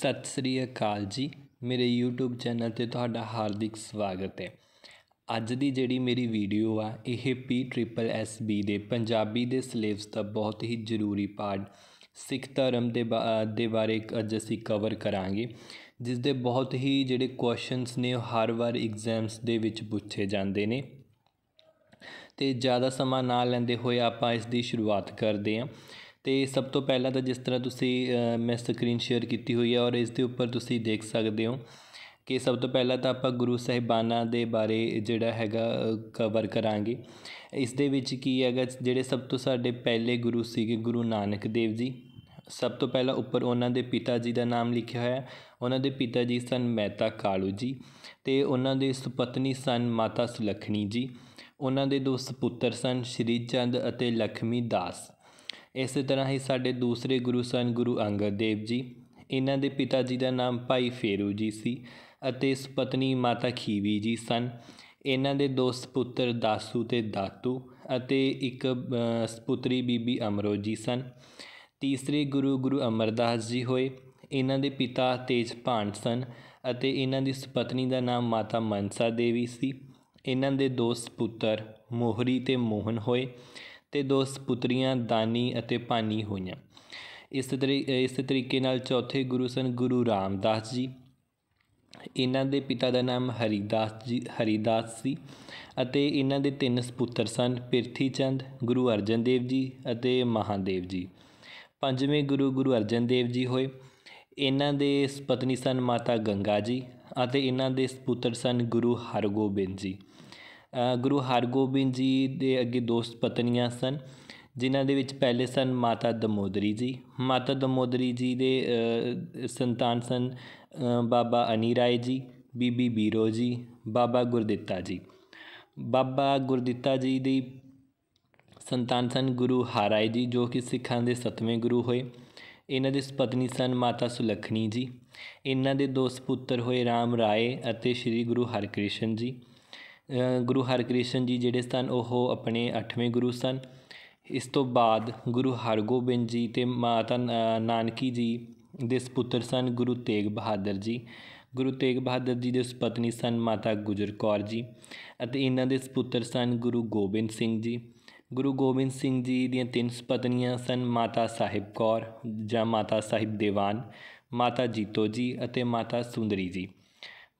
ਸਤਿ ਸ੍ਰੀ ਅਕਾਲ ਜੀ ਮੇਰੇ YouTube ਚੈਨਲ ਤੇ ਤੁਹਾਡਾ ਹਾਰਦਿਕ ਸਵਾਗਤ ਹੈ ਅੱਜ ਦੀ ਜਿਹੜੀ ਮੇਰੀ ਵੀਡੀਓ ਆ ਇਹ ਪੀ ਟ੍ਰਿਪਲ ਐਸ ਬੀ ਦੇ ਪੰਜਾਬੀ ਦੇ ਸਿਲੇਬਸ ਦਾ ਬਹੁਤ ਹੀ ਜ਼ਰੂਰੀ ਪਾਰਟ ਸਿੱਖ ਧਰਮ ਦੇ ਦੇ ਬਾਰੇ ਅੱਜ ਅਸੀਂ ਕਵਰ ਕਰਾਂਗੇ ਜਿਸ ਦੇ ਬਹੁਤ ਹੀ ਜਿਹੜੇ ਕੁਐਸਚਨਸ ਨੇ ਹਰ ਵਾਰ ਐਗਜ਼ਾਮਸ ਦੇ ਵਿੱਚ ਪੁੱਛੇ ਜਾਂਦੇ ਨੇ ਤੇ ਜ਼ਿਆਦਾ ਸਮਾਂ ਨਾ ਲੈਂਦੇ ਹੋਏ ਆਪਾਂ ਇਸ ਦੀ ਸ਼ੁਰੂਆਤ ਕਰਦੇ ਹਾਂ ਤੇ ਸਭ ਤੋਂ ਪਹਿਲਾਂ ਤਾਂ ਜਿਸ ਤਰ੍ਹਾਂ ਤੁਸੀਂ ਮੈਂ ਸਕਰੀਨ ਸ਼ੇਅਰ ਕੀਤੀ ਹੋਈ ਹੈ ਔਰ ਇਸ ਦੇ ਉੱਪਰ ਤੁਸੀਂ ਦੇਖ ਸਕਦੇ ਹੋ ਕਿ ਸਭ ਤੋਂ ਪਹਿਲਾਂ ਤਾਂ ਆਪਾਂ ਗੁਰੂ ਸਾਹਿਬਾਨਾਂ ਦੇ ਬਾਰੇ ਜਿਹੜਾ ਹੈਗਾ ਕਵਰ ਕਰਾਂਗੇ ਇਸ ਦੇ ਵਿੱਚ ਕੀ ਹੈਗਾ ਜਿਹੜੇ ਸਭ ਤੋਂ ਸਾਡੇ ਪਹਿਲੇ ਗੁਰੂ ਸੀਗੇ ਗੁਰੂ ਨਾਨਕ ਦੇਵ ਜੀ ਸਭ ਤੋਂ ਪਹਿਲਾਂ ਉੱਪਰ ਉਹਨਾਂ ਦੇ ਪਿਤਾ ਜੀ ਦਾ ਨਾਮ ਲਿਖਿਆ ਹੋਇਆ ਉਹਨਾਂ ਦੇ ਪਿਤਾ ਜੀ ਸਨ ਮਹਿਤਾ ਕਾਲੂ ਜੀ ਤੇ ਉਹਨਾਂ ਦੀ ਸੁਪਤਨੀ ਸਨ ਮਾਤਾ ਸੁਲਖਣੀ ਜੀ ਉਹਨਾਂ ਦੇ ਦੋ ਸੁਪੁੱਤਰ ਸਨ ਸ਼੍ਰੀ ਚੰਦ ਅਤੇ ਲਖਮੀ ਦਾਸ ਇਸੇ ਤਰ੍ਹਾਂ ਹੀ ਸਾਡੇ ਦੂਸਰੇ ਗੁਰੂ ਸਨ ਗੁਰੂ ਅੰਗਦ ਦੇਵ ਜੀ ਇਹਨਾਂ ਦੇ ਪਿਤਾ ਜੀ ਦਾ ਨਾਮ ਭਾਈ ਫੇਰੂ ਜੀ ਸੀ ਅਤੇ ਇਸ ਪਤਨੀ ਮਾਤਾ ਖੀਵੀ ਜੀ ਸਨ ਇਹਨਾਂ ਦੇ ਦੋ ਸੁਪੁੱਤਰ ਦਾਸੂ ਤੇ ਦਾਤੂ ਅਤੇ ਇੱਕ ਸੁਪੁੱਤਰੀ ਬੀਬੀ ਅਮਰੋ ਜੀ ਸਨ ਤੀਸਰੇ ਗੁਰੂ ਗੁਰੂ ਅਮਰਦਾਸ ਜੀ ਹੋਏ ਇਹਨਾਂ ਦੇ ਪਿਤਾ ਤੇਜਪਾਨ ਸਨ ਅਤੇ ਇਹਨਾਂ ਦੀ ਸੁਪਤਨੀ ਦਾ ਨਾਮ ਮਾਤਾ ਮਨਸਾ ਦੇਵੀ ਸੀ ਇਹਨਾਂ ਦੇ ਦੋ ਸੁਪੁੱਤਰ ਮੋਹਰੀ ਤੇ ਮੋਹਨ ਹੋਏ ਤੇ ਦੋ ਸਪੁੱਤਰੀਆਂ ਦਾਨੀ ਅਤੇ ਪਾਨੀ ਹੋਈਆਂ ਇਸ ਤਰੀ ਇਸ ਤਰੀਕੇ ਨਾਲ ਚੌਥੇ ਗੁਰੂ ਸਨ ਗੁਰੂ ਰਾਮਦਾਸ ਜੀ ਇਹਨਾਂ ਦੇ ਪਿਤਾ ਦਾ ਨਾਮ ਹਰੀਦਾਸ ਜੀ ਹਰੀਦਾਸ ਸੀ ਅਤੇ ਇਹਨਾਂ ਦੇ ਤਿੰਨ ਸੁਪੁੱਤਰ ਸਨ ਪਿਰਥੀ ਚੰਦ ਗੁਰੂ ਅਰਜਨ ਦੇਵ ਜੀ ਅਤੇ ਮਹਾਦੇਵ ਜੀ ਪੰਜਵੇਂ ਗੁਰੂ ਗੁਰੂ ਅਰਜਨ ਦੇਵ ਜੀ ਹੋਏ ਇਹਨਾਂ ਦੇ ਪਤਨੀ ਸਨ ਮਾਤਾ ਗੰਗਾ ਜੀ ਅਤੇ ਇਹਨਾਂ ਦੇ ਸੁਪੁੱਤਰ ਸਨ ਗੁਰੂ ਹਰਗੋਬਿੰਦ ਜੀ ਗੁਰੂ ਹਰਗੋਬਿੰਦ ਜੀ ਦੇ ਅੱਗੇ ਦੋਸਤ ਪਤਨੀਆਂ ਸਨ ਜਿਨ੍ਹਾਂ ਦੇ ਵਿੱਚ ਪਹਿਲੇ ਸਨ ਮਾਤਾ ਦਮੋਦਰੀ ਜੀ ਮਾਤਾ ਦਮੋਦਰੀ ਜੀ ਦੇ ਸੰਤਾਨ ਸਨ ਬਾਬਾ ਅਨੀਰਾਏ ਜੀ ਬੀਬੀ ਬੀਰੋ ਜੀ ਬਾਬਾ ਗੁਰਦਿੱਤਾ ਜੀ ਬਾਬਾ ਗੁਰਦਿੱਤਾ ਜੀ ਦੀ ਸੰਤਾਨ ਸਨ ਗੁਰੂ ਹਰਾਈ ਜੀ ਜੋ ਕਿ ਸਿੱਖਾਂ ਦੇ 7ਵੇਂ ਗੁਰੂ ਹੋਏ ਇਹਨਾਂ ਦੇ ਪਤਨੀ ਸਨ ਮਾਤਾ ਸੁਲਖਣੀ ਜੀ ਇਹਨਾਂ ਦੇ ਦੋ ਸੁਪੁੱਤਰ ਹੋਏ RAM ਰਾਏ ਅਤੇ ਸ੍ਰੀ ਗੁਰੂ ਹਰਕ੍ਰਿਸ਼ਨ ਜੀ ਗੁਰੂ ਹਰਕ੍ਰਿਸ਼ਨ ਜੀ ਜਿਹੜੇ ਸਨ ਉਹ ਆਪਣੇ 8ਵੇਂ ਗੁਰੂ ਸਨ ਇਸ ਤੋਂ ਬਾਅਦ ਗੁਰੂ ਹਰਗੋਬਿੰਦ ਜੀ ਤੇ ਮਾਤਾ ਨਾਨਕੀ ਜੀ ਦੇ ਸੁਪੁੱਤਰ ਸਨ ਗੁਰੂ ਤੇਗ ਬਹਾਦਰ ਜੀ ਗੁਰੂ ਤੇਗ ਬਹਾਦਰ ਜੀ ਦੇ ਸੁਪਤਨੀ ਸਨ ਮਾਤਾ ਗੁਜਰ ਕੌਰ ਜੀ ਅਤੇ ਇਹਨਾਂ ਦੇ ਸੁਪੁੱਤਰ ਸਨ ਗੁਰੂ ਗੋਬਿੰਦ ਸਿੰਘ ਜੀ ਗੁਰੂ ਗੋਬਿੰਦ ਸਿੰਘ ਜੀ ਦੀਆਂ ਤਿੰਨ ਸੁਪਤਨੀਆਂ ਸਨ ਮਾਤਾ ਸਾਹਿਬ ਕੌਰ ਜਾਂ ਮਾਤਾ ਸਾਹਿਬ ਦੇਵਾਨ ਮਾਤਾ ਜੀਤੋ ਜੀ ਅਤੇ ਮਾਤਾ ਸੁੰਦਰੀ ਜੀ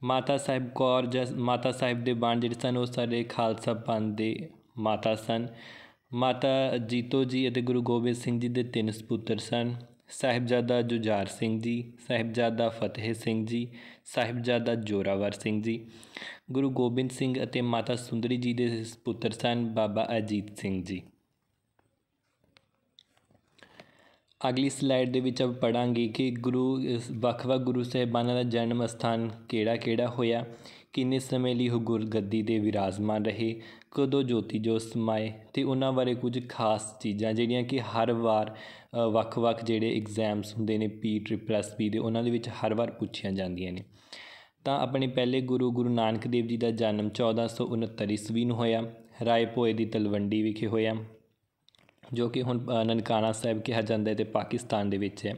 ਮਾਤਾ ਸਾਹਿਬ ਕੌਰ ਜਸ ਮਾਤਾ ਸਾਹਿਬ ਦੇ ਬਾਣ ਜਿਹੜੇ ਸਨ ਉਹ ਸਾਡੇ ਖਾਲਸਾ ਪੰਥ ਦੇ ਮਾਤਾ ਸਨ ਮਾਤਾ ਜੀਤੋ ਜੀ ਅਤੇ ਗੁਰੂ ਗੋਬਿੰਦ ਸਿੰਘ ਜੀ ਦੇ ਤਿੰਨ ਸਪੁੱਤਰ ਸਨ ਸਾਹਿਬਜ਼ਾਦਾ ਜੁਝਾਰ ਸਿੰਘ ਜੀ ਸਾਹਿਬਜ਼ਾਦਾ ਫਤਿਹ ਸਿੰਘ ਜੀ ਸਾਹਿਬਜ਼ਾਦਾ ਜੋਰਾਵਰ ਸਿੰਘ ਜੀ ਗੁਰੂ ਗੋਬਿੰਦ ਸਿੰਘ ਅਤੇ ਮਾਤਾ ਸੁੰਦਰੀ ਜੀ ਦੇ ਸਪੁੱਤਰ ਸਨ ਬਾਬਾ ਅਜੀਤ ਸਿੰਘ ਜੀ ਅਗਲੀ ਸਲਾਈਡ ਦੇ ਵਿੱਚ ਅਬ ਪੜਾਂਗੇ ਕਿ ਗੁਰੂ ਵਖਵਾ ਗੁਰੂ ਸਾਹਿਬਾਨਾਂ ਦਾ ਜਨਮ ਸਥਾਨ ਕਿਹੜਾ ਕਿਹੜਾ ਹੋਇਆ ਕਿੰਨੇ ਸਮੇਂ ਲਈ ਉਹ ਗੁਰਗੱਦੀ ਦੇ ਵਿਰਾਜਮਾਨ ਰਹੇ ਕਦੋਂ ਜੋਤੀ ਜੋਤ ਸਮਾਏ ਤੇ ਉਹਨਾਂ ਬਾਰੇ ਕੁਝ ਖਾਸ ਚੀਜ਼ਾਂ ਜਿਹੜੀਆਂ ਕਿ ਹਰ ਵਾਰ ਵਖ-ਵਖ ਜਿਹੜੇ ਐਗਜ਼ਾਮਸ ਹੁੰਦੇ ਨੇ ਪੀ ਟ੍ਰਿਪਲ ਐਸ ਪੀ ਦੇ ਉਹਨਾਂ ਦੇ ਵਿੱਚ ਹਰ ਵਾਰ ਪੁੱਛੀਆਂ ਜਾਂਦੀਆਂ ਨੇ ਤਾਂ ਆਪਣੇ ਪਹਿਲੇ ਗੁਰੂ ਗੁਰੂ ਨਾਨਕ ਦੇਵ ਜੀ ਦਾ ਜਨਮ 1469 ਈਸਵੀ ਨੂੰ ਹੋਇਆ ਰਾਏਪੋਏ ਦੀ ਤਲਵੰਡੀ ਵਿਖੇ ਹੋਇਆ ਜੋ ਕਿ ਹੁਣ ਨਨਕਾਣਾ ਸਾਹਿਬ ਕਿਹਾ ਜਾਂਦਾ ਹੈ ਤੇ ਪਾਕਿਸਤਾਨ ਦੇ ਵਿੱਚ ਹੈ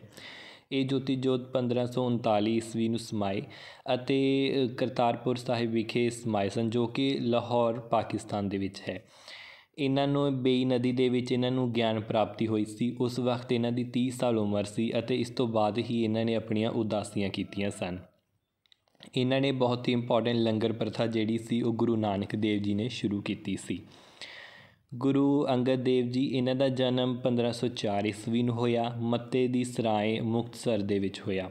ਇਹ ਜੋਤੀ ਜੋਤ 1539 ਈਸਵੀ ਨੂੰ ਸਮਾਈ ਅਤੇ ਕਰਤਾਰਪੁਰ ਸਾਹਿਬ ਵਿਖੇ ਸਮਾਏ ਸਨ ਜੋ ਕਿ ਲਾਹੌਰ ਪਾਕਿਸਤਾਨ ਦੇ ਵਿੱਚ ਹੈ ਇਹਨਾਂ ਨੂੰ ਬੇਈ ਨਦੀ ਦੇ ਵਿੱਚ ਇਹਨਾਂ ਨੂੰ ਗਿਆਨ ਪ੍ਰਾਪਤੀ ਹੋਈ ਸੀ ਉਸ ਵਕਤ ਇਹਨਾਂ ਦੀ 30 ਸਾਲ ਉਮਰ ਸੀ ਅਤੇ ਇਸ ਤੋਂ ਬਾਅਦ ਹੀ ਇਹਨਾਂ ਨੇ ਆਪਣੀਆਂ ਉਦਾਸੀਆਂ ਕੀਤੀਆਂ ਸਨ ਇਹਨਾਂ ਨੇ ਬਹੁਤ ਹੀ ਇੰਪੋਰਟੈਂਟ ਲੰਗਰ ਪ੍ਰਥਾ ਜਿਹੜੀ ਸੀ ਉਹ ਗੁਰੂ ਨਾਨਕ ਦੇਵ ਜੀ ਨੇ ਸ਼ੁਰੂ ਕੀਤੀ ਸੀ ਗੁਰੂ ਅੰਗਦ ਦੇਵ ਜੀ ਇਹਨਾਂ ਦਾ ਜਨਮ 1504 ਈਸਵੀ ਨੂੰ ਹੋਇਆ ਮੱਤੇ ਦੀ ਸਰਾਏ ਮੁਕਤਸਰ ਦੇ ਵਿੱਚ ਹੋਇਆ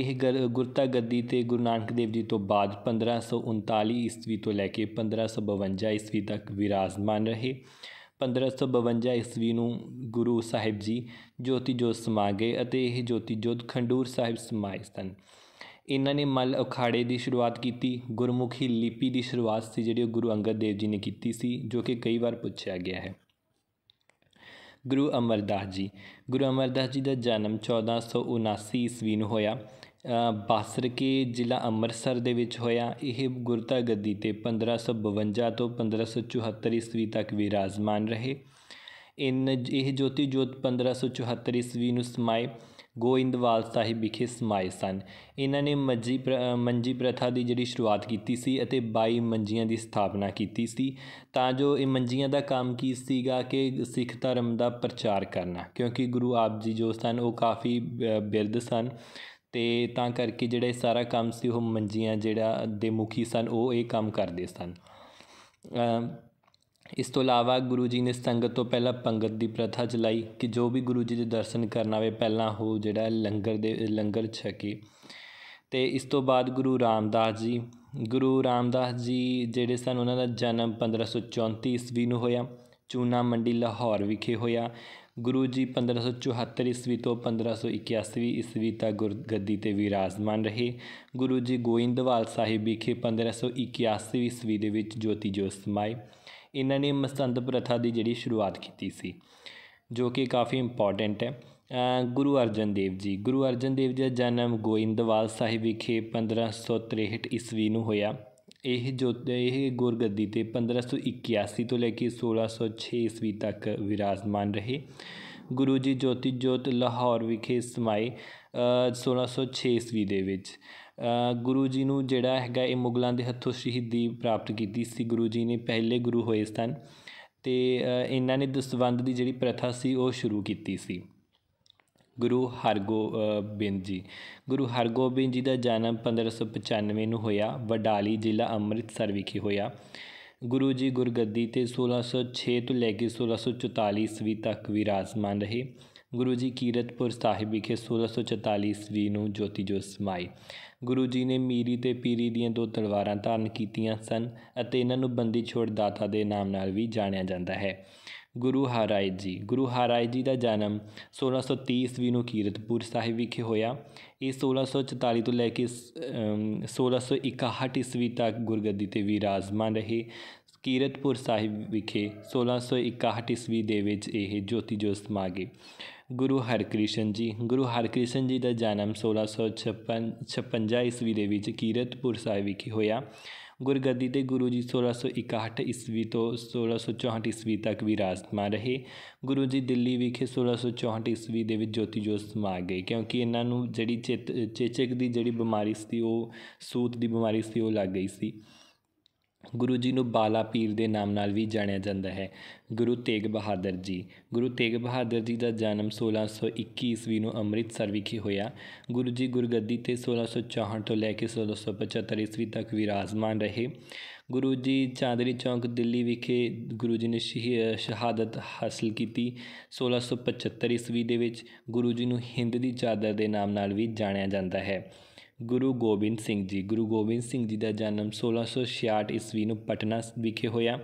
ਇਹ ਗੁਰਤਾ ਗੱਦੀ ਤੇ ਗੁਰੂ ਨਾਨਕ ਦੇਵ ਜੀ ਤੋਂ ਬਾਅਦ 1539 ਈਸਵੀ ਤੋਂ ਲੈ ਕੇ 1552 ਈਸਵੀ ਤੱਕ ਵਿਰਾਜਮਾਨ ਰਹੇ 1552 ਈਸਵੀ ਨੂੰ ਗੁਰੂ ਸਾਹਿਬ ਜੀ ਜੋਤੀ ਜੋਤ ਸਮਾ ਗਏ ਅਤੇ ਇਹ ਜੋਤੀ ਜੋਤ ਖੰਡੂਰ ਸਾਹਿਬ ਸਮਾਏ ਸਨ ਇਹਨਾਂ ਨੇ ਮਲ ਅਖਾੜੇ ਦੀ ਸ਼ੁਰੂਆਤ ਕੀਤੀ ਗੁਰਮੁਖੀ ਲਿਪੀ ਦੀ ਸ਼ੁਰੂਆਤ ਸੀ ਜਿਹੜੀ ਉਹ ਗੁਰੂ ਅੰਗਦ ਦੇਵ ਜੀ ਨੇ ਕੀਤੀ ਸੀ ਜੋ ਕਿ ਕਈ ਵਾਰ ਪੁੱਛਿਆ ਗਿਆ ਹੈ ਗੁਰੂ ਅਮਰਦਾਸ ਜੀ ਗੁਰੂ ਅਮਰਦਾਸ ਜੀ ਦਾ ਜਨਮ 1479 ਈਸਵੀ ਨੂੰ ਹੋਇਆ ਬਾਸਰ ਕੇ ਜ਼ਿਲ੍ਹਾ ਅੰਮ੍ਰਿਤਸਰ ਦੇ ਵਿੱਚ ਹੋਇਆ ਇਹ ਗੁਰਤਾ ਗੱਦੀ ਤੇ 1552 ਤੋਂ 1574 ਈਸਵੀ ਤੱਕ ਵਿਰਾਜਮਾਨ ਰਹੇ ਇਨ ਇਹ ਜੋਤੀ ਜੋਤ 1574 ਈਸਵੀ ਨੂੰ ਸਮਾਏ ਗੋਇੰਦਵਾਲ ਸਾਹਿਬ ਵਿਖੇ ਸਮਾਏ ਸਨ ਇਹਨਾਂ ਨੇ ਮੰਜੀ ਮੰਜੀ ਪ੍ਰਥਾ ਦੀ ਜਿਹੜੀ ਸ਼ੁਰੂਆਤ ਕੀਤੀ ਸੀ ਅਤੇ 22 ਮੰਜੀਆਂ ਦੀ ਸਥਾਪਨਾ ਕੀਤੀ ਸੀ ਤਾਂ ਜੋ ਇਹ ਮੰਜੀਆਂ ਦਾ ਕੰਮ ਕੀ ਸੀਗਾ ਕਿ ਸਿੱਖ ਧਰਮ ਦਾ ਪ੍ਰਚਾਰ ਕਰਨਾ ਕਿਉਂਕਿ ਗੁਰੂ ਆਪ ਜੀ ਜੋ ਸਨ ਉਹ ਕਾਫੀ ਬਿਰਧ ਸਨ ਤੇ ਤਾਂ ਕਰਕੇ ਜਿਹੜਾ ਇਹ ਸਾਰਾ ਕੰਮ ਸੀ ਉਹ ਮੰਜੀਆਂ ਜਿਹੜਾ ਦੇ ਮੁਖੀ ਸਨ ਉਹ ਇਹ ਕੰਮ ਕਰਦੇ ਸਨ ਇਸ ਤੋਂ ਇਲਾਵਾ ਗੁਰੂ ਜੀ ਨੇ ਸੰਗਤ ਤੋਂ ਪਹਿਲਾਂ ਪੰਗਤ ਦੀ ਪ੍ਰਥਾ ਚਲਾਈ ਕਿ ਜੋ ਵੀ ਗੁਰੂ ਜੀ ਦੇ ਦਰਸ਼ਨ ਕਰਨ ਆਵੇ ਪਹਿਲਾਂ ਉਹ ਜਿਹੜਾ ਲੰਗਰ ਦੇ ਲੰਗਰ ਛਕੇ ਤੇ ਇਸ ਤੋਂ ਬਾਅਦ ਗੁਰੂ ਰਾਮਦਾਸ ਜੀ ਗੁਰੂ ਰਾਮਦਾਸ ਜੀ ਜਿਹੜੇ ਸਨ ਉਹਨਾਂ ਦਾ ਜਨਮ 1534 ਈਸਵੀ ਨੂੰ ਹੋਇਆ ਚੂਨਾ ਮੰਡੀ ਲਾਹੌਰ ਵਿਖੇ ਹੋਇਆ ਗੁਰੂ ਜੀ 1574 ਈਸਵੀ ਤੋਂ 1581 ਈਸਵੀ ਤੱਕ ਗੁਰਗੱਦੀ ਤੇ ਵਿਰਾਜਮਾਨ ਰਹੇ ਗੁਰੂ ਜੀ ਗੋਇੰਦਵਾਲ ਸਾਹਿਬ ਵਿਖੇ 1581 ਈਸਵੀ ਦੇ ਵਿੱਚ ਜੋਤੀ ਜੋਤ ਸਮਾਏ ਇਹਨਾਂ ਨੇ ਮਸੰਦ ਪ੍ਰਥਾ ਦੀ ਜਿਹੜੀ ਸ਼ੁਰੂਆਤ ਕੀਤੀ ਸੀ ਜੋ ਕਿ ਕਾਫੀ ਇੰਪੋਰਟੈਂਟ ਹੈ ਗੁਰੂ ਅਰਜਨ ਦੇਵ ਜੀ ਗੁਰੂ ਅਰਜਨ ਦੇਵ ਜੀ ਦਾ ਜਨਮ ਗੋਇੰਦਵਾਲ ਸਾਹਿਬ ਵਿਖੇ 1563 ਈਸਵੀ ਨੂੰ ਹੋਇਆ ਇਹ ਜੋ ਇਹ ਗੁਰਗੱਦੀ ਤੇ 1581 ਤੋਂ ਲੈ ਕੇ 1606 ਈਸਵੀ ਤੱਕ ਵਿਰਾਜਮਾਨ ਰਹੇ ਗੁਰੂ ਜੀ ਜੋਤੀ ਜੋਤ ਲਾਹੌਰ ਵਿਖੇ ਸਮਾਏ ਸੋਲ੍ਹਾਂ ਈਸਵੀ ਦੇ ਵਿੱਚ ਗੁਰੂ ਜੀ ਨੂੰ ਜਿਹੜਾ ਹੈਗਾ ਇਹ ਮੁਗਲਾਂ ਦੇ ਹੱਥੋਂ ਸ਼ਹੀਦੀ ਪ੍ਰਾਪਤ ਕੀਤੀ ਸੀ ਗੁਰੂ ਜੀ ਨੇ ਪਹਿਲੇ ਗੁਰੂ ਹੋਏ ਸਨ ਤੇ ਇਹਨਾਂ ਨੇ ਦਸਵੰਦ ਦੀ ਜਿਹੜੀ ਪ੍ਰਥਾ ਸੀ ਉਹ ਸ਼ੁਰੂ ਕੀਤੀ ਸੀ ਗੁਰੂ ਹਰਗੋਬਿੰਦ ਜੀ ਗੁਰੂ ਹਰਗੋਬਿੰਦ ਜੀ ਦਾ ਜਨਮ 1595 ਨੂੰ ਹੋਇਆ ਵਡਾਲੀ ਜ਼ਿਲ੍ਹਾ ਅੰਮ੍ਰਿਤਸਰ ਵਿਖੇ ਹੋਇਆ ਗੁਰੂ ਜੀ ਗੁਰਗੱਦੀ ਤੇ 1606 ਤੋਂ ਲੈ ਕੇ 1644 ਈਸਵੀ ਤੱਕ ਵਿਰਾਜਮਾਨ ਰਹੇ ਗੁਰੂ ਜੀ ਕੀਰਤਪੁਰ ਸਾਹਿਬ ਵਿਖੇ 1644 ਈਸਵੀ ਨੂੰ ਜੋਤੀ ਜੋਤ ਸਮਾਈ ਗੁਰੂ ਜੀ ਨੇ ਮੀਰੀ ਤੇ ਪੀਰੀ ਦੀਆਂ ਦੋ ਤਲਵਾਰਾਂ ਧਾਰਨ ਕੀਤੀਆਂ ਸਨ ਅਤੇ ਇਹਨਾਂ ਨੂੰ ਬੰਦੀ ਛੋੜ ਦਾਤਾ ਦੇ ਨਾਮ ਨਾਲ ਵੀ ਜਾਣਿਆ ਜਾਂਦਾ ਹੈ ਗੁਰੂ ਹਰਾਈ ਜੀ ਗੁਰੂ ਹਰਾਈ ਜੀ ਦਾ ਜਨਮ 1630 ਈਸਵੀ ਨੂੰ ਕੀਰਤਪੁਰ ਸਾਹਿਬ ਵਿਖੇ ਹੋਇਆ ਇਹ 1644 ਤੋਂ ਲੈ ਕੇ 1661 ਈਸਵੀ ਤੱਕ ਗੁਰਗੱਦੀ ਤੇ ਵਿਰਾਜਮਾਨ ਰਹੇ ਕੀਰਤਪੁਰ ਸਾਹਿਬ ਵਿਖੇ 1661 ਈਸਵੀ ਦੇ ਵਿੱਚ ਇਹ ਜੋਤੀ ਜੋਤ ਸਮਾ ਗਏ ਗੁਰੂ ਹਰਕ੍ਰਿਸ਼ਨ ਜੀ ਗੁਰੂ ਹਰਕ੍ਰਿਸ਼ਨ ਜੀ ਦਾ ਜਨਮ 1656 56 ਈਸਵੀ ਦੇ ਵਿੱਚ ਕੀਰਤਪੁਰ ਸਾਹਿਬ ਵਿਖੇ ਹੋਇਆ ਗੁਰਗੱਦੀ ਤੇ ਗੁਰੂ ਜੀ 1661 ਈਸਵੀ ਤੋਂ 1664 ਈਸਵੀ ਤੱਕ ਵਿਰਾਜਮਾਨ ਰਹੇ ਗੁਰੂ ਜੀ ਦਿੱਲੀ ਵਿਖੇ 1664 ਈਸਵੀ ਦੇ ਵਿੱਚ ਜੋਤੀ ਜੋਤ ਸਮਾ ਗਏ ਕਿਉਂਕਿ ਇਹਨਾਂ ਨੂੰ ਜਿਹੜੀ ਚੇਚਕ ਦੀ ਜਿਹੜੀ ਬਿਮਾਰੀ ਸੀ ਉਹ ਸੂਤ ਦੀ ਬਿਮਾਰੀ ਸੀ ਉਹ ਲੱਗ ਗਈ ਸੀ ਗੁਰੂ ਜੀ ਨੂੰ ਬਾਲਾ ਪੀਰ ਦੇ ਨਾਮ ਨਾਲ ਵੀ ਜਾਣਿਆ ਜਾਂਦਾ ਹੈ ਗੁਰੂ ਤੇਗ ਬਹਾਦਰ ਜੀ ਗੁਰੂ ਤੇਗ ਬਹਾਦਰ ਜੀ ਦਾ ਜਨਮ 1621 ਈਸਵੀ ਨੂੰ ਅੰਮ੍ਰਿਤਸਰ ਵਿਖੇ ਹੋਇਆ ਗੁਰੂ ਜੀ ਗੁਰਗੱਦੀ ਤੇ 1664 ਤੋਂ ਲੈ ਕੇ 1675 ਈਸਵੀ ਤੱਕ ਵਿਰਾਜਮਾਨ ਰਹੇ ਗੁਰੂ ਜੀ ਚਾਂਦਨੀ ਚੌਂਕ ਦਿੱਲੀ ਵਿਖੇ ਗੁਰੂ ਜੀ ਨੇ ਸ਼ਹਾਦਤ ਹਾਸਲ ਕੀਤੀ 1675 ਈਸਵੀ ਦੇ ਵਿੱਚ ਗੁਰੂ ਜੀ ਨੂੰ ਹਿੰਦ ਦੀ ਚਾਦਰ ਦੇ ਨਾਮ ਨਾਲ ਵੀ ਜਾਣਿਆ ਜਾਂਦਾ ਹੈ ਗੁਰੂ ਗੋਬਿੰਦ ਸਿੰਘ ਜੀ ਗੁਰੂ ਗੋਬਿੰਦ ਸਿੰਘ ਜੀ ਦਾ ਜਨਮ 1666 ਈਸਵੀ ਨੂੰ ਪਟਨਾ ਵਿਖੇ ਹੋਇਆ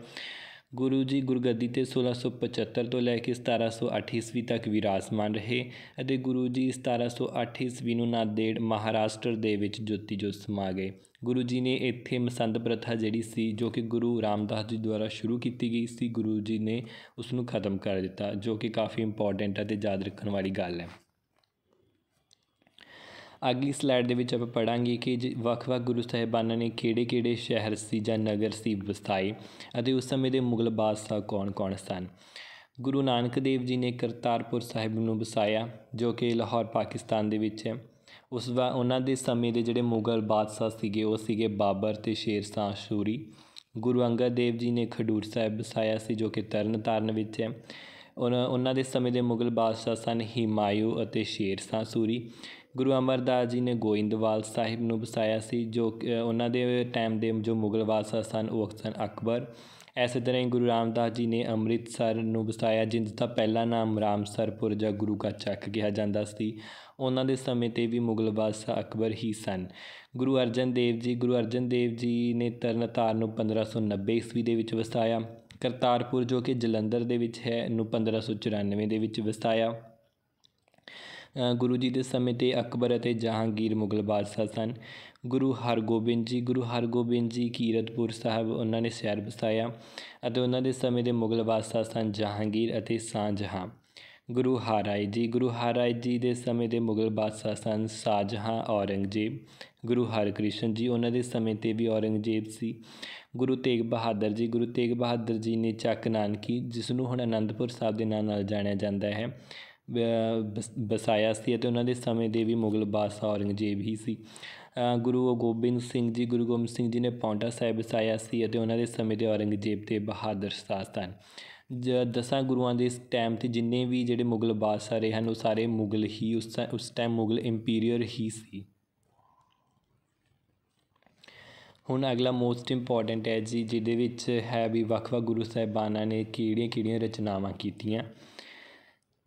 ਗੁਰੂ ਜੀ ਗੁਰਗੱਦੀ ਤੇ 1675 ਤੋਂ ਲੈ ਕੇ 1708 ਈਸਵੀ ਤੱਕ ਵਿਰਾਜਮਾਨ ਰਹੇ ਅਤੇ ਗੁਰੂ ਜੀ 1708 ਈਸਵੀ ਨੂੰ ਨਾਦੇੜ ਮਹਾਰਾਸ਼ਟਰ ਦੇ ਵਿੱਚ ਜੋਤੀ ਜੋਤ ਸਮਾ ਗਏ ਗੁਰੂ ਜੀ ਨੇ ਇੱਥੇ ਮਸੰਦ ਪ੍ਰਥਾ ਜਿਹੜੀ ਸੀ ਜੋ ਕਿ ਗੁਰੂ ਰਾਮਦਾਸ ਜੀ ਦੁਆਰਾ ਸ਼ੁਰੂ ਕੀਤੀ ਗਈ ਸੀ ਗੁਰੂ ਜੀ ਨੇ ਉਸ ਨੂੰ ਖਤਮ ਕਰ ਦਿੱਤਾ ਜੋ ਕਿ ਕਾਫੀ ਇੰਪੋਰਟੈਂਟ ਅਤੇ ਯਾਦ ਰੱਖਣ ਵਾਲੀ ਗੱਲ ਹੈ ਅਗਲੀ ਸਲਾਈਡ ਦੇ ਵਿੱਚ ਆਪਾਂ ਪੜਾਂਗੇ ਕਿ ਵੱਖ-ਵੱਖ ਗੁਰੂ ਸਾਹਿਬਾਨਾਂ ਨੇ ਕਿਹੜੇ-ਕਿਹੜੇ ਸ਼ਹਿਰ ਸੀ ਜਾਂ ਨਗਰ ਸੀ ਵਸਾਏ ਅਤੇ ਉਸ ਸਮੇਂ ਦੇ ਮੁਗਲ ਬਾਦਸ਼ਾਹ ਕੌਣ-ਕੌਣ ਸਨ ਗੁਰੂ ਨਾਨਕ ਦੇਵ ਜੀ ਨੇ ਕਰਤਾਰਪੁਰ ਸਾਹਿਬ ਨੂੰ ਵਸਾਇਆ ਜੋ ਕਿ ਲਾਹੌਰ ਪਾਕਿਸਤਾਨ ਦੇ ਵਿੱਚ ਹੈ ਉਸ ਵਾ ਉਹਨਾਂ ਦੇ ਸਮੇਂ ਦੇ ਜਿਹੜੇ ਮੁਗਲ ਬਾਦਸ਼ਾਹ ਸੀਗੇ ਉਹ ਸੀਗੇ ਬਾਬਰ ਤੇ ਸ਼ੇਰ ਸ਼ਾਹ ਸੂਰੀ ਗੁਰੂ ਅੰਗਦ ਦੇਵ ਜੀ ਨੇ ਖਡੂਰ ਸਾਹਿਬ ਵਸਾਇਆ ਸੀ ਜੋ ਕਿ ਤਰਨਤਾਰਨ ਵਿੱਚ ਹੈ ਉਹਨਾਂ ਦੇ ਸਮੇਂ ਦੇ ਮੁਗਲ ਬਾਦਸ਼ਾਹ ਸਨ ਹਿਮਾਯੂ ਅਤੇ ਸ਼ੇਰ ਸ਼ਾਹ ਸੂਰੀ ਗੁਰੂ ਅਮਰਦਾਸ ਜੀ ਨੇ ਗੋਇੰਦਵਾਲ ਸਾਹਿਬ ਨੂੰ ਬਸਾਇਆ ਸੀ ਜੋ ਉਹਨਾਂ ਦੇ ਟਾਈਮ ਦੇ ਜੋ ਮੁਗਲ ਬਾਦਸ਼ਾਹ ਸਨ ਉਹ ਅਕਸਰ ਅਕਬਰ ਐਸੇ ਤਰ੍ਹਾਂ ਹੀ ਗੁਰੂ ਰਾਮਦਾਸ ਜੀ ਨੇ ਅੰਮ੍ਰਿਤਸਰ ਨੂੰ ਬਸਾਇਆ ਜਿੰਦ ਦਾ ਪਹਿਲਾ ਨਾਮ ਰਾਮਸਰਪੁਰ ਜਾਂ ਗੁਰੂ ਕਾ ਚੱਕ ਕਿਹਾ ਜਾਂਦਾ ਸੀ ਉਹਨਾਂ ਦੇ ਸਮੇਂ ਤੇ ਵੀ ਮੁਗਲ ਬਾਦਸ਼ਾਹ ਅਕਬਰ ਹੀ ਸਨ ਗੁਰੂ ਅਰਜਨ ਦੇਵ ਜੀ ਗੁਰੂ ਅਰਜਨ ਦੇਵ ਜੀ ਨੇ ਤਰਨਤਾਰਨ ਨੂੰ 1590 ਈਸਵੀ ਦੇ ਵਿੱਚ ਵਸਾਇਆ ਕਰਤਾਰਪੁਰ ਜੋ ਕਿ ਜਲੰਧਰ ਦੇ ਵਿੱਚ ਹੈ ਨੂੰ 1594 ਦੇ ਵਿੱਚ ਵਸਾਇਆ ਗੁਰੂ ਜੀ ਦੇ ਸਮੇਂ ਤੇ ਅਕਬਰ ਅਤੇ ਜਹਾਂਗੀਰ ਮੁਗਲ ਬਾਦਸ਼ਾਹ ਸਨ ਗੁਰੂ ਹਰਗੋਬਿੰਦ ਜੀ ਗੁਰੂ ਹਰਗੋਬਿੰਦ ਜੀ ਕੀਰਤਪੁਰ ਸਾਹਿਬ ਉਹਨਾਂ ਨੇ ਸ਼ਹਿਰ ਬਸਾਇਆ ਅਤੇ ਉਹਨਾਂ ਦੇ ਸਮੇਂ ਦੇ ਮੁਗਲ ਬਾਦਸ਼ਾਹ ਸਨ ਜਹਾਂਗੀਰ ਅਤੇ ਸਾਂਝਾਂ ਗੁਰੂ ਹਰਾਈ ਜੀ ਗੁਰੂ ਹਰਾਈ ਜੀ ਦੇ ਸਮੇਂ ਦੇ ਮੁਗਲ ਬਾਦਸ਼ਾਹ ਸਨ ਸਾਜਹਾਂ ਔਰੰਗਜ਼ੇਬ ਗੁਰੂ ਹਰਕ੍ਰਿਸ਼ਨ ਜੀ ਉਹਨਾਂ ਦੇ ਸਮੇਂ ਤੇ ਵੀ ਔਰੰਗਜ਼ੇਬ ਸੀ ਗੁਰੂ ਤੇਗ ਬਹਾਦਰ ਜੀ ਗੁਰੂ ਤੇਗ ਬਹਾਦਰ ਜੀ ਨੇ ਚੱਕ ਨਾਨਕੀ ਜਿਸ ਨੂੰ ਹੁਣ ਅਨੰਦਪੁਰ ਸਾਹਿਬ ਦੇ ਨਾਂ ਨਾਲ ਜਾਣਿਆ ਜਾਂਦਾ ਹੈ ਬਸ ਬਸਾਇਆ ਸੀ ਅਤੇ ਉਹਨਾਂ ਦੇ ਸਮੇਂ ਦੇ ਵੀ ਮੁਗਲ ਬਾਦਸ਼ਾਹ ਔਰੰਗਜ਼ੇਬ ਹੀ ਸੀ ਗੁਰੂ ਗੋਬਿੰਦ ਸਿੰਘ ਜੀ ਗੁਰੂ ਗੋਬਿੰਦ ਸਿੰਘ ਜੀ ਨੇ ਪੌਂਟਾ ਸਾਹਿਬ ਵਸਾਇਆ ਸੀ ਅਤੇ ਉਹਨਾਂ ਦੇ ਸਮੇਂ ਦੇ ਔਰੰਗਜ਼ੇਬ ਤੇ ਬਹਾਦਰ ਸਾਸਤਾਨ ਦਸਾਂ ਗੁਰੂਆਂ ਦੇ ਇਸ ਟਾਈਮ ਤੇ ਜਿੰਨੇ ਵੀ ਜਿਹੜੇ ਮੁਗਲ ਬਾਦਸ਼ਾਹ ਰਹੇ ਹਨ ਉਹ ਸਾਰੇ ਮੁਗਲ ਹੀ ਉਸ ਉਸ ਟਾਈਮ ਮੁਗਲ ਇੰਪੀਰੀਅਰ ਹੀ ਸੀ ਹੁਣ ਅਗਲਾ ਮੋਸਟ ਇੰਪੋਰਟੈਂਟ ਹੈ ਜੀ ਜਿਹਦੇ ਵਿੱਚ ਹੈ ਵੀ ਵਖਵਾ ਗੁਰੂ ਸਾਹਿਬਾਨਾਂ ਨੇ ਕਿਹੜੀਆਂ-ਕਿਹੜੀਆਂ ਰਚਨਾਵਾਂ ਕੀਤੀਆਂ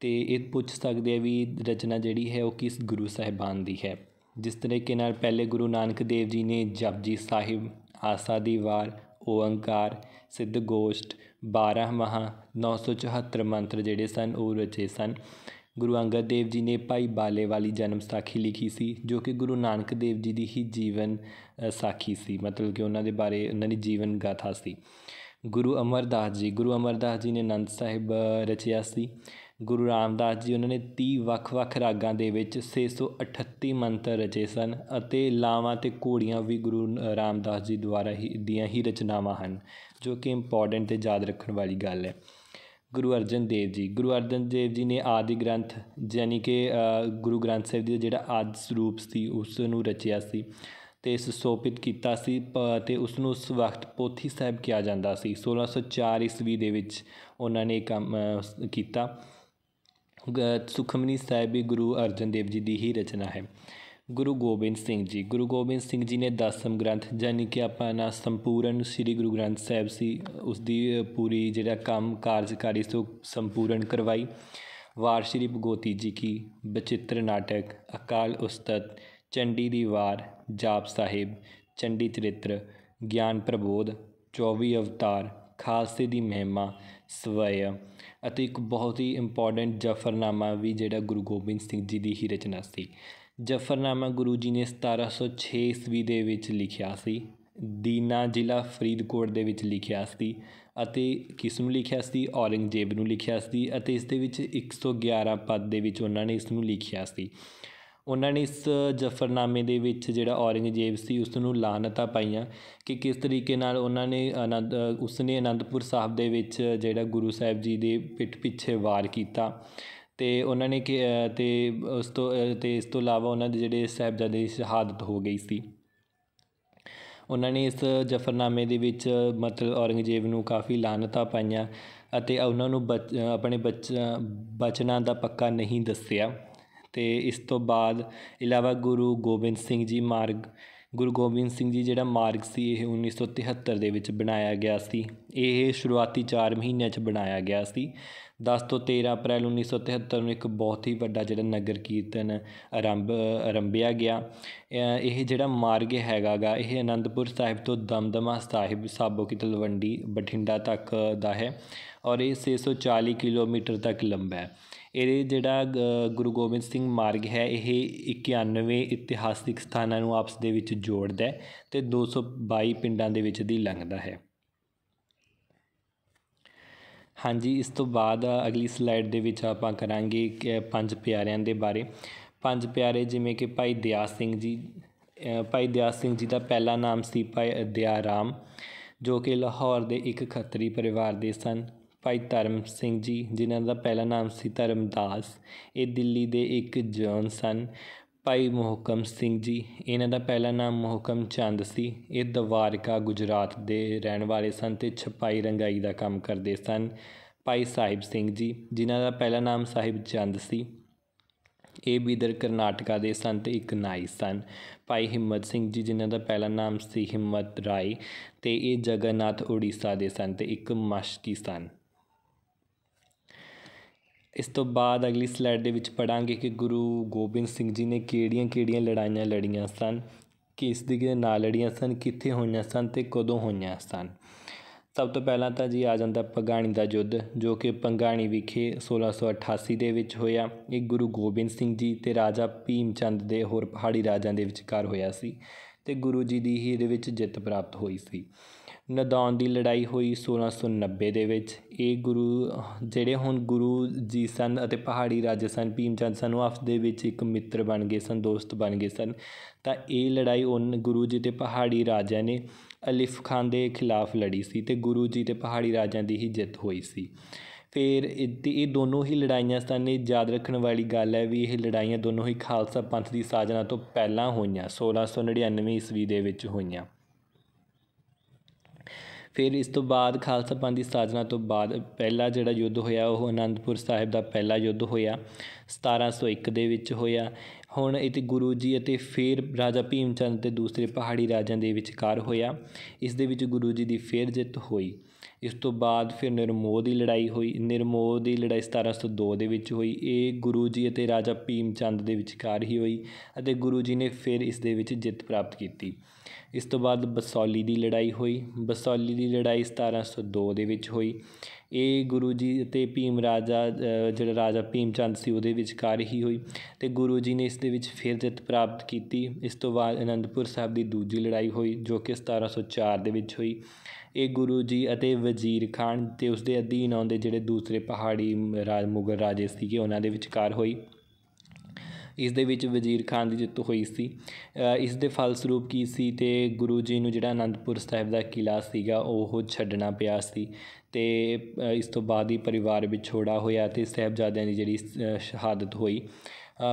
ਤੇ ਇਹ ਪੁੱਛ ਸਕਦੇ ਆ ਵੀ ਰਚਨਾ ਜਿਹੜੀ ਹੈ ਉਹ ਕਿਸ ਗੁਰੂ ਸਾਹਿਬਾਨ ਦੀ ਹੈ ਜਿਸ ਤਰੀਕੇ ਨਾਲ ਪਹਿਲੇ ਗੁਰੂ ਨਾਨਕ ਦੇਵ ਜੀ ਨੇ ਜਪਜੀ ਸਾਹਿਬ ਆਸਾ ਦੀ ਵਾਰ ਓੰਕਾਰ ਸਿੱਧ ਗੋਸ਼ਟ 12 ਮਹਾ 974 ਮੰਤਰ ਜਿਹੜੇ ਸਨ ਉਹ ਰਚੇ ਸਨ ਗੁਰੂ ਅੰਗਦ ਦੇਵ ਜੀ ਨੇ ਭਾਈ ਬਾਲੇ ਵਾਲੀ ਜਨਮ ਸਾਖੀ ਲਿਖੀ ਸੀ ਜੋ ਕਿ ਗੁਰੂ ਨਾਨਕ ਦੇਵ ਜੀ ਦੀ ਹੀ ਜੀਵਨ ਸਾਖੀ ਸੀ ਮਤਲਬ ਕਿ ਉਹਨਾਂ ਦੇ ਬਾਰੇ ਉਹਨਾਂ ਦੀ ਜੀਵਨ ਗਾਥਾ ਸੀ ਗੁਰੂ ਅਮਰਦਾਸ ਜੀ ਗੁਰੂ ਅਮਰਦਾਸ ਜੀ ਨੇ ਨੰਦ ਸਾਹਿਬ ਰਚਿਆ ਸੀ ਗੁਰੂ ਰਾਮਦਾਸ ਜੀ ਉਹਨਾਂ ਨੇ 30 ਵੱਖ-ਵੱਖ ਰਾਗਾਂ ਦੇ ਵਿੱਚ 638 ਮੰਤਰ ਰਚੇ ਸਨ ਅਤੇ ਲਾਵਾਂ ਤੇ ਕੋੜੀਆਂ ਵੀ ਗੁਰੂ ਰਾਮਦਾਸ ਜੀ ਦੁਆਰਾ ਹੀ ਦੀਆਂ ਹੀ ਰਚਨਾਵਾਂ ਹਨ ਜੋ ਕਿ ਇੰਪੋਰਟੈਂਟ ਤੇ ਯਾਦ ਰੱਖਣ ਵਾਲੀ ਗੱਲ ਹੈ ਗੁਰੂ ਅਰਜਨ ਦੇਵ ਜੀ ਗੁਰੂ ਅਰਜਨ ਦੇਵ ਜੀ ਨੇ ਆਦਿ ਗ੍ਰੰਥ ਯਾਨੀ ਕਿ ਗੁਰੂ ਗ੍ਰੰਥ ਸਾਹਿਬ ਜੀ ਦਾ ਜਿਹੜਾ ਆਦਿ ਸਰੂਪ ਸੀ ਉਸ ਨੂੰ ਰਚਿਆ ਸੀ ਤੇ ਸੋਪਿਤ ਕੀਤਾ ਸੀ ਤੇ ਉਸ ਨੂੰ ਉਸ ਵਕਤ ਪੋਥੀ ਸਾਹਿਬ ਕਿਹਾ ਜਾਂਦਾ ਸੀ 1604 ਈਸਵੀ ਦੇ ਵਿੱਚ ਉਹਨਾਂ ਨੇ ਕੰਮ ਕੀਤਾ ਸੁਖਮਨੀ ਸਾਹਿਬ ਵੀ ਗੁਰੂ ਅਰਜਨ ਦੇਵ ਜੀ ਦੀ ਹੀ ਰਚਨਾ ਹੈ ਗੁਰੂ ਗੋਬਿੰਦ ਸਿੰਘ ਜੀ ਗੁਰੂ ਗੋਬਿੰਦ ਸਿੰਘ ਜੀ ਨੇ ਦਸਮ ਗ੍ਰੰਥ ਜਾਨੀ ਕਿ ਆਪਾਂ ਨਾ ਸੰਪੂਰਨ ਸ੍ਰੀ ਗੁਰੂ ਗ੍ਰੰਥ ਸਾਹਿਬ ਸੀ ਉਸ ਦੀ ਪੂਰੀ ਜਿਹੜਾ ਕੰਮ ਕਾਰਜਕਾਰੀ ਸੋ ਸੰਪੂਰਨ ਕਰਵਾਈ ਵਾਰ ਸ੍ਰੀ ਭਗੋਤੀ ਜੀ ਕੀ ਬਚਿੱਤਰ ਨਾਟਕ ਅਕਾਲ ਉਸਤਤ ਚੰਡੀ ਦੀ ਵਾਰ ਜਾਪ ਸਾਹਿਬ ਚੰਡੀ ਚਰਿੱਤਰ ਗਿਆਨ ਪ੍ਰਬੋਧ 24 ਅਵਤਾਰ ਖਾਲਸੇ ਦੀ ਮਹਿਮਾ ਸਵੈ ਅਤੇ ਇੱਕ ਬਹੁਤ ਹੀ ਇੰਪੋਰਟੈਂਟ ਜਫਰਨਾਮਾ ਵੀ ਜਿਹੜਾ ਗੁਰੂ ਗੋਬਿੰਦ ਸਿੰਘ ਜੀ ਦੀ ਹੀ ਰਚਨਾ ਸੀ ਜਫਰਨਾਮਾ ਗੁਰੂ ਜੀ ਨੇ 1706 ਈਸਵੀ ਦੇ ਵਿੱਚ ਲਿਖਿਆ ਸੀ ਦੀਨਾ ਜ਼ਿਲ੍ਹਾ ਫਰੀਦਕੋਟ ਦੇ ਵਿੱਚ ਲਿਖਿਆ ਸੀ ਅਤੇ ਕਿਸ ਨੂੰ ਲਿਖਿਆ ਸੀ ਔਰੰਗਜ਼ੇਬ ਨੂੰ ਲਿਖਿਆ ਸੀ ਅਤੇ ਇਸ ਦੇ ਵਿੱਚ 111 ਪਦ ਦੇ ਵਿੱਚ ਉਹਨਾਂ ਨੇ ਇਸ ਨੂੰ ਲਿਖਿਆ ਸੀ ਉਹਨਾਂ ਨੇ ਇਸ ਜਫ਼ਰਨਾਮੇ ਦੇ ਵਿੱਚ ਜਿਹੜਾ ਔਰੰਗਜ਼ੇਬ ਸੀ ਉਸ ਨੂੰ ਲਾਨਤਾ ਪਾਈਆਂ ਕਿ ਕਿਸ ਤਰੀਕੇ ਨਾਲ ਉਹਨਾਂ ਨੇ ਆਨੰਦ ਉਸ ਨੇ ਅਨੰਦਪੁਰ ਸਾਹਿਬ ਦੇ ਵਿੱਚ ਜਿਹੜਾ ਗੁਰੂ ਸਾਹਿਬ ਜੀ ਦੇ ਪਿੱਠ ਪਿੱਛੇ ਵਾਰ ਕੀਤਾ ਤੇ ਉਹਨਾਂ ਨੇ ਕਿ ਉਸ ਤੋਂ ਤੇ ਇਸ ਤੋਂ ਇਲਾਵਾ ਉਹਨਾਂ ਦੇ ਜਿਹੜੇ ਸਾਹਿਬਜ਼ਾਦੇ ਦੀ ਸ਼ਹਾਦਤ ਹੋ ਗਈ ਸੀ ਉਹਨਾਂ ਨੇ ਇਸ ਜਫਰਨਾਮੇ ਦੇ ਵਿੱਚ ਮਤਲਬ ਔਰੰਗਜ਼ੇਬ ਨੂੰ ਕਾਫੀ ਲਾਨਤਾਂ ਪਾਈਆਂ ਅਤੇ ਉਹਨਾਂ ਨੂੰ ਆਪਣੇ ਬਚਨਾਂ ਦਾ ਪੱਕਾ ਨਹੀਂ ਦੱਸਿਆ ਤੇ ਇਸ ਤੋਂ ਬਾਅਦ ਇਲਾਵਾ ਗੁਰੂ ਗੋਬਿੰਦ ਸਿੰਘ ਜੀ ਮਾਰਗ ਗੁਰੂ ਗੋਬਿੰਦ ਸਿੰਘ ਜੀ ਜਿਹੜਾ ਮਾਰਗ ਸੀ ਇਹ 1973 ਦੇ ਵਿੱਚ ਬਣਾਇਆ ਗਿਆ ਸੀ ਇਹ ਸ਼ੁਰੂਆਤੀ 4 ਮਹੀਨਿਆਂ 'ਚ ਬਣਾਇਆ ਗਿਆ ਸੀ 10 ਤੋਂ 13 ਅਪ੍ਰੈਲ 1973 ਨੂੰ ਇੱਕ ਬਹੁਤ ਹੀ ਵੱਡਾ ਜਿਹੜਾ ਨਗਰ ਕੀਰਤਨ ਆਰੰਭ ਆਰੰਭਿਆ ਗਿਆ ਇਹ ਜਿਹੜਾ ਮਾਰਗ ਹੈਗਾਗਾ ਇਹ ਅਨੰਦਪੁਰ ਸਾਹਿਬ ਤੋਂ ਦਮਦਮਾ ਸਾਹਿਬ ਸਾਬੋ ਕੀ ਤਲਵੰਡੀ ਬਠਿੰਡਾ ਤੱਕ ਦਾ ਹੈ ਔਰ ਇਹ 640 ਕਿਲੋਮੀਟਰ ਤੱਕ ਲੰਬਾ ਹੈ ਇਹ ਜਿਹੜਾ ਗੁਰੂ ਗੋਬਿੰਦ ਸਿੰਘ ਮਾਰਗ ਹੈ ਇਹ 91 ਇਤਿਹਾਸਿਕ ਸਥਾਨਾਂ ਨੂੰ ਆਪਸ ਦੇ ਵਿੱਚ ਜੋੜਦਾ ਹੈ ਤੇ 222 ਪਿੰਡਾਂ ਦੇ ਵਿੱਚ ਦੀ ਲੰਘਦਾ ਹੈ ਹਾਂਜੀ ਇਸ ਤੋਂ ਬਾਅਦ ਅਗਲੀ ਸਲਾਈਡ ਦੇ ਵਿੱਚ ਆਪਾਂ ਕਰਾਂਗੇ ਪੰਜ ਪਿਆਰਿਆਂ ਦੇ ਬਾਰੇ ਪੰਜ ਪਿਆਰੇ ਜਿਵੇਂ ਕਿ ਭਾਈ ਦਿਆ ਸਿੰਘ ਜੀ ਭਾਈ ਦਿਆ ਸਿੰਘ ਜੀ ਦਾ ਪਹਿਲਾ ਨਾਮ ਸੀ ਭਾਈ ਦਿਆ ਰਾਮ ਜੋ ਕਿ ਲਾਹੌਰ ਦੇ ਇੱਕ ਖੱਤਰੀ ਪਰਿਵਾਰ ਦੇ ਸਨ ਭਾਈ ਧਰਮ ਸਿੰਘ ਜੀ ਜਿਨ੍ਹਾਂ ਦਾ ਪਹਿਲਾ ਨਾਮ ਸੀ ਧਰਮਦਾਸ ਇਹ ਦਿੱਲੀ ਦੇ ਇੱਕ ਜਨ ਸਨ ਭਾਈ ਮੋਹਕਮ ਸਿੰਘ ਜੀ ਇਹਨਾਂ ਦਾ ਪਹਿਲਾ ਨਾਮ ਮੋਹਕਮ ਚੰਦ ਸੀ ਇਹ ਦਵਾਰਕਾ ਗੁਜਰਾਤ ਦੇ ਰਹਿਣ ਵਾਲੇ ਸਨ ਤੇ ਛਪਾਈ ਰੰਗਾਈ ਦਾ ਕੰਮ ਕਰਦੇ ਸਨ ਭਾਈ ਸਾਹਿਬ ਸਿੰਘ ਜੀ ਜਿਨ੍ਹਾਂ ਦਾ ਪਹਿਲਾ ਨਾਮ ਸਾਹਿਬ ਚੰਦ ਸੀ ਇਹ ਬੀਦਰ ਕਰਨਾਟਕਾ ਦੇ ਸੰਤ ਇੱਕ ਨਾਈ ਸਨ ਭਾਈ ਹਿੰਮਤ ਸਿੰਘ ਜੀ ਜਿਨ੍ਹਾਂ ਦਾ ਪਹਿਲਾ ਨਾਮ ਸੀ ਹਿੰਮਤ ਰਾਏ ਤੇ ਇਹ ਜਗਨਨਾਥ ਉੜੀਸਾ ਦੇ ਸੰਤ ਇੱਕ ਮਸ਼ਕੀ ਸਨ ਇਸ ਤੋਂ ਬਾਅਦ ਅਗਲੀ ਸਲਾਈਡ ਦੇ ਵਿੱਚ ਪੜਾਂਗੇ ਕਿ ਗੁਰੂ ਗੋਬਿੰਦ ਸਿੰਘ ਜੀ ਨੇ ਕਿਹੜੀਆਂ ਕਿਹੜੀਆਂ ਲੜਾਈਆਂ ਲੜੀਆਂ ਸਨ ਕਿਸ ਦੇ ਨਾਲ ਲੜੀਆਂ ਸਨ ਕਿੱਥੇ ਹੋਈਆਂ ਸਨ ਤੇ ਕਦੋਂ ਹੋਈਆਂ ਸਨ ਸਭ ਤੋਂ ਪਹਿਲਾਂ ਤਾਂ ਜੀ ਆ ਜਾਂਦਾ ਪੰਗਾਣੀ ਦਾ ਯੁੱਧ ਜੋ ਕਿ ਪੰਗਾਣੀ ਵਿਖੇ 1688 ਦੇ ਵਿੱਚ ਹੋਇਆ ਇਹ ਗੁਰੂ ਗੋਬਿੰਦ ਸਿੰਘ ਜੀ ਤੇ ਰਾਜਾ ਭੀਮ ਚੰਦ ਦੇ ਹੋਰ ਪਹਾੜੀ ਰਾਜਾਂ ਦੇ ਵਿਚਕਾਰ ਹੋਇਆ ਸੀ ਤੇ ਗੁਰੂ ਜੀ ਦੀ ਹੀ ਇਹਦੇ ਵਿੱਚ ਜਿੱਤ ਪ੍ਰਾਪਤ ਹੋਈ ਸੀ ਨਦੌਨ ਦੀ ਲੜਾਈ ਹੋਈ 1690 ਦੇ ਵਿੱਚ ਇਹ ਗੁਰੂ ਜਿਹੜੇ ਹੁਣ ਗੁਰੂ ਜੀ ਸਨ ਅਤੇ ਪਹਾੜੀ ਰਾਜੇ ਸਨ ਭੀਮ ਚੰਦ ਸਨ ਉਹ ਆਪਸ ਦੇ ਵਿੱਚ ਇੱਕ ਮਿੱਤਰ ਬਣ ਗਏ ਸਨ ਦੋਸਤ ਬਣ ਗਏ ਸਨ ਤਾਂ ਇਹ ਲੜਾਈ ਉਹਨ ਗੁਰੂ ਜੀ ਤੇ ਪਹਾੜੀ ਰਾਜਿਆਂ ਨੇ ਅਲਿਫ ਖਾਨ ਦੇ ਖਿਲਾਫ ਲੜੀ ਸੀ ਤੇ ਗੁਰੂ ਜੀ ਤੇ ਪਹਾੜੀ ਰਾਜਿਆਂ ਦੀ ਹੀ ਜਿੱਤ ਹੋਈ ਸੀ ਫਿਰ ਇਹ ਦੋਨੋਂ ਹੀ ਲੜਾਈਆਂ ਸਨ ਇਹ ਯਾਦ ਰੱਖਣ ਵਾਲੀ ਗੱਲ ਹੈ ਵੀ ਇਹ ਲੜਾਈਆਂ ਦੋਨੋਂ ਹੀ ਖਾਲਸਾ ਪੰਥ ਦੀ ਸਾਜਨਾ ਤੋਂ ਪਹਿਲਾਂ ਹੋਈਆਂ 1699 ਈਸਵੀ ਦੇ ਵਿੱਚ ਹੋਈਆਂ ਫਿਰ ਇਸ ਤੋਂ ਬਾਅਦ ਖਾਲਸਾ ਪੰਥ ਦੀ ਸਾਜਨਾ ਤੋਂ ਬਾਅਦ ਪਹਿਲਾ ਜਿਹੜਾ ਯੁੱਧ ਹੋਇਆ ਉਹ ਅਨੰਦਪੁਰ ਸਾਹਿਬ ਦਾ ਪਹਿਲਾ ਯੁੱਧ ਹੋਇਆ 1701 ਦੇ ਵਿੱਚ ਹੋਇਆ ਹੁਣ ਇਤੇ ਗੁਰੂ ਜੀ ਅਤੇ ਫਿਰ ਰਾਜਾ ਭੀਮ ਚੰਦ ਤੇ ਦੂਸਰੇ ਪਹਾੜੀ ਰਾਜਿਆਂ ਦੇ ਵਿਚਕਾਰ ਹੋਇਆ ਇਸ ਦੇ ਵਿੱਚ ਗੁਰੂ ਜੀ ਦੀ ਫਿਰ ਜਿੱਤ ਹੋਈ ਇਸ ਤੋਂ ਬਾਅਦ ਫਿਰ ਨਿਰਮੋਹ ਦੀ ਲੜਾਈ ਹੋਈ ਨਿਰਮੋਹ ਦੀ ਲੜਾਈ 1702 ਦੇ ਵਿੱਚ ਹੋਈ ਇਹ ਗੁਰੂ ਜੀ ਅਤੇ ਰਾਜਾ ਭੀਮ ਚੰਦ ਦੇ ਵਿਚਕਾਰ ਹੀ ਹੋਈ ਅਤੇ ਗੁਰੂ ਜੀ ਨੇ ਫਿਰ ਇਸ ਦੇ ਵਿੱਚ ਜਿੱਤ ਪ੍ਰਾਪਤ ਕੀਤੀ ਇਸ ਤੋਂ ਬਾਅਦ ਬਸੌਲੀ ਦੀ ਲੜਾਈ ਹੋਈ ਬਸੌਲੀ ਦੀ ਲੜਾਈ 1702 ਦੇ ਵਿੱਚ ਹੋਈ ਇਹ ਗੁਰੂ ਜੀ ਅਤੇ ਭੀਮ ਰਾਜਾ ਜਿਹੜਾ ਰਾਜਾ ਭੀਮ ਚੰਦ ਸੀ ਉਹਦੇ ਵਿਚਕਾਰ ਹੀ ਹੋਈ ਤੇ ਗੁਰੂ ਜੀ ਨੇ ਇਸ ਦੇ ਵਿੱਚ ਫਿਰ ਜਿੱਤ ਪ੍ਰਾਪਤ ਕੀਤੀ ਇਸ ਤੋਂ ਬਾਅਦ ਅਨੰਦਪੁਰ ਸਾਹਿਬ ਦੀ ਦੂਜੀ ਲੜਾਈ ਹੋਈ ਜੋ ਕਿ 1704 ਦੇ ਵਿੱਚ ਹੋਈ ਇਹ ਗੁਰੂ ਜੀ ਅਤੇ ਵਜ਼ੀਰ ਖਾਨ ਤੇ ਉਸ ਦੇ ਅਧੀਨ ਆਉਂਦੇ ਜਿਹੜੇ ਦੂਸਰੇ ਪਹਾੜੀ ਰਾਜ ਮੁਗਲ ਰਾਜੇ ਸੀਗੇ ਉਹਨਾਂ ਦੇ ਵਿਚਕਾਰ ਹੋਈ ਇਸ ਦੇ ਵਿੱਚ ਵਜ਼ੀਰ ਖਾਨ ਦੀ ਜਿੱਤ ਹੋਈ ਸੀ ਇਸ ਦੇ ਫਲਸਰੂਪ ਕੀ ਸੀ ਤੇ ਗੁਰੂ ਜੀ ਨੂੰ ਜਿਹੜਾ ਅਨੰਦਪੁਰ ਸਾਹਿਬ ਦਾ ਕਿਲਾ ਸੀਗਾ ਉਹ ਛੱਡਣਾ ਪਿਆ ਸੀ ਤੇ ਇਸ ਤੋਂ ਬਾਅਦ ਹੀ ਪਰਿਵਾਰ ਵਿਛੋੜਾ ਹੋਇਆ ਤੇ ਸਹਿਬਜ਼ਾਦਿਆਂ ਦੀ ਜਿਹੜੀ ਸ਼ਹਾਦਤ ਹੋਈ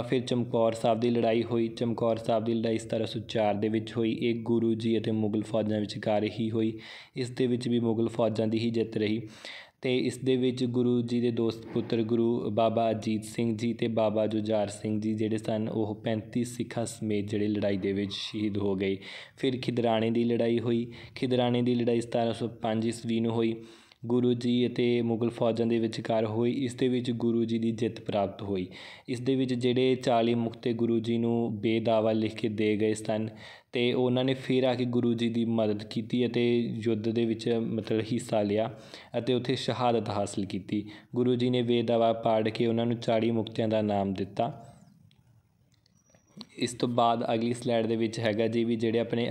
ਫਿਰ ਚਮਕੌਰ ਸਾਹਿਬ ਦੀ ਲੜਾਈ ਹੋਈ ਚਮਕੌਰ ਸਾਹਿਬ ਦੀ ਲੜਾਈ 1704 ਦੇ ਵਿੱਚ ਹੋਈ ਇਹ ਗੁਰੂ ਜੀ ਅਤੇ ਮੁਗਲ ਫੌਜਾਂ ਵਿਚਕਾਰ ਹੀ ਹੋਈ ਇਸ ਦੇ ਵਿੱਚ ਵੀ ਮੁਗਲ ਫੌਜਾਂ ਦੀ ਹੀ ਜਿੱਤ ਰਹੀ ਤੇ ਇਸ ਦੇ ਵਿੱਚ ਗੁਰੂ ਜੀ ਦੇ ਦੋਸਤ ਪੁੱਤਰ ਗੁਰੂ ਬਾਬਾ ਅਜੀਤ ਸਿੰਘ ਜੀ ਤੇ ਬਾਬਾ ਜੁਝਾਰ ਸਿੰਘ ਜੀ ਜਿਹੜੇ ਸਨ ਉਹ 35 ਸਿੱਖਾਂ ਸਮੇਤ ਜਿਹੜੇ ਲੜਾਈ ਦੇ ਵਿੱਚ ਸ਼ਹੀਦ ਹੋ ਗਏ ਫਿਰ ਖਿਦਰਾਣੇ ਦੀ ਲੜਾਈ ਹੋਈ ਖਿਦਰਾਣੇ ਦੀ ਲੜਾਈ 1705 ਈਸਵੀ ਨੂੰ ਹੋਈ ਗੁਰੂ ਜੀ ਅਤੇ ਮੁਗਲ ਫੌਜਾਂ ਦੇ ਵਿਚਕਾਰ ਹੋਈ ਇਸ ਦੇ ਵਿੱਚ ਗੁਰੂ ਜੀ ਦੀ ਜਿੱਤ ਪ੍ਰਾਪਤ ਹੋਈ ਇਸ ਦੇ ਵਿੱਚ ਜਿਹੜੇ 40 ਮੁਕਤੇ ਗੁਰੂ ਜੀ ਨੂੰ ਬੇਦਾਵਾ ਲਿਖ ਕੇ ਦੇ ਗਏ ਸਨ ਤੇ ਉਹਨਾਂ ਨੇ ਫਿਰ ਆ ਕੇ ਗੁਰੂ ਜੀ ਦੀ ਮਦਦ ਕੀਤੀ ਅਤੇ ਯੁੱਧ ਦੇ ਵਿੱਚ ਮਤਲਬ ਹਿੱਸਾ ਲਿਆ ਅਤੇ ਉੱਥੇ ਸ਼ਹਾਦਤ ਹਾਸਲ ਕੀਤੀ ਗੁਰੂ ਜੀ ਨੇ ਬੇਦਾਵਾ ਪਾੜ ਕੇ ਉਹਨਾਂ ਨੂੰ 40 ਮੁਕਤਿਆਂ ਦਾ ਨਾਮ ਦਿੱਤਾ ਇਸ ਤੋਂ ਬਾਅਦ ਅਗਲੀ ਸਲਾਈਡ ਦੇ ਵਿੱਚ ਹੈਗਾ ਜੀ ਵੀ ਜਿਹੜੇ ਆਪਣੇ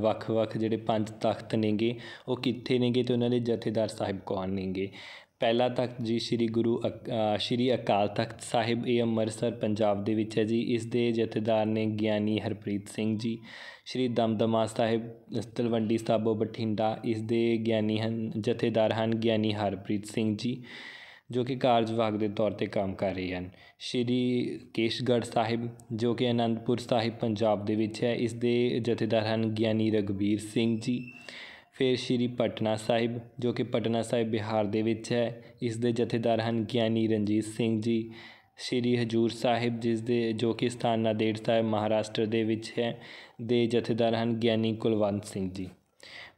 ਵੱਖ-ਵੱਖ ਜਿਹੜੇ ਪੰਜ ਤਖਤ ਨੇਗੇ ਉਹ ਕਿੱਥੇ ਨੇਗੇ ਤੇ ਉਹਨਾਂ ਦੇ ਜਥੇਦਾਰ ਸਾਹਿਬ ਕੌਣ ਨੇਗੇ ਪਹਿਲਾ ਤਖਤ ਜੀ ਸ੍ਰੀ ਗੁਰੂ ਸ੍ਰੀ ਅਕਾਲ ਤਖਤ ਸਾਹਿਬ ਇਹ ਅੰਮ੍ਰਿਤਸਰ ਪੰਜਾਬ ਦੇ ਵਿੱਚ ਹੈ ਜੀ ਇਸ ਦੇ ਜਥੇਦਾਰ ਨੇ ਗਿਆਨੀ ਹਰਪ੍ਰੀਤ ਸਿੰਘ ਜੀ ਸ੍ਰੀ ਦਮਦਮਾ ਸਾਹਿਬ ਤਲਵੰਡੀ ਸਾਬੋ ਬਠਿੰਡਾ ਇਸ ਦੇ ਗਿਆਨੀ ਹਨ ਜਥੇਦਾਰ ਹਨ ਗਿਆਨੀ ਹਰਪ੍ਰੀਤ ਸਿੰਘ ਜੀ ਜੋ ਕਿ ਕਾਰਜ ਵਿਭਾਗ ਦੇ ਤੌਰ ਤੇ ਕੰਮ ਕਰ ਰਹੇ ਹਨ ਸ਼੍ਰੀ ਕੇਸ਼ਗੜ੍ਹ ਸਾਹਿਬ ਜੋ ਕਿ ਅਨੰਦਪੁਰ ਸਾਹਿਬ ਪੰਜਾਬ ਦੇ ਵਿੱਚ ਹੈ ਇਸ ਦੇ ਜਥੇਦਾਰ ਹਨ ਗਿਆਨੀ ਰਗਵੀਰ ਸਿੰਘ ਜੀ ਫਿਰ ਸ਼੍ਰੀ ਪਟਨਾ ਸਾਹਿਬ ਜੋ ਕਿ ਪਟਨਾ ਸਾਹਿਬ ਬਿਹਾਰ ਦੇ ਵਿੱਚ ਹੈ ਇਸ ਦੇ ਜਥੇਦਾਰ ਹਨ ਗਿਆਨੀ ਰਣਜੀਤ ਸਿੰਘ ਜੀ ਸ਼੍ਰੀ ਹਜੂਰ ਸਾਹਿਬ ਜਿਸ ਦੇ ਜੋ ਕਿ ਸਥਾਨ ਨਾਦੇੜ ਸਾਹਿਬ ਮਹਾਰਾਸ਼ਟਰ ਦੇ ਵਿੱਚ ਹੈ ਦੇ ਜਥੇਦਾਰ ਹਨ ਗਿਆਨੀ ਕੁਲਵੰਤ ਸਿੰਘ ਜੀ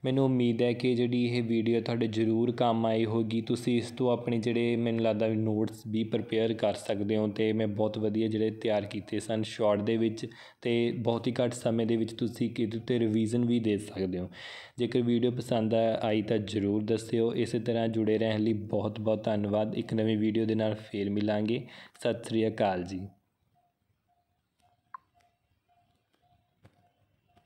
ਮੈਨੂੰ ਉਮੀਦ ਹੈ ਕਿ ਜਿਹੜੀ ਇਹ ਵੀਡੀਓ ਤੁਹਾਡੇ ਜ਼ਰੂਰ ਕੰਮ ਆਈ ਹੋਗੀ ਤੁਸੀਂ ਇਸ ਤੋਂ ਆਪਣੇ ਜਿਹੜੇ ਮੈਨੂੰ ਲੱਗਦਾ ਵੀ ਨੋਟਸ ਵੀ ਪ੍ਰਪੇਅਰ ਕਰ ਸਕਦੇ ਹੋ ਤੇ ਮੈਂ ਬਹੁਤ ਵਧੀਆ ਜਿਹੜੇ ਤਿਆਰ ਕੀਤੇ ਸਨ ਸ਼ਾਰਟ ਦੇ ਵਿੱਚ ਤੇ ਬਹੁਤ ਹੀ ਘੱਟ ਸਮੇਂ ਦੇ ਵਿੱਚ ਤੁਸੀਂ ਕਿਤੇ ਤੇ ਰਿਵੀਜ਼ਨ ਵੀ ਦੇ ਸਕਦੇ ਹੋ ਜੇਕਰ ਵੀਡੀਓ ਪਸੰਦ ਆਈ ਤਾਂ ਜ਼ਰੂਰ ਦੱਸਿਓ ਇਸੇ ਤਰ੍ਹਾਂ ਜੁੜੇ ਰਹਿਣ ਲਈ ਬਹੁਤ ਬਹੁਤ ਧੰਨਵਾਦ ਇੱਕ ਨਵੀਂ ਵੀਡੀਓ ਦੇ ਨਾਲ ਫੇਰ ਮਿਲਾਂਗੇ ਸਤਿ ਸ੍ਰੀ ਅਕਾਲ ਜੀ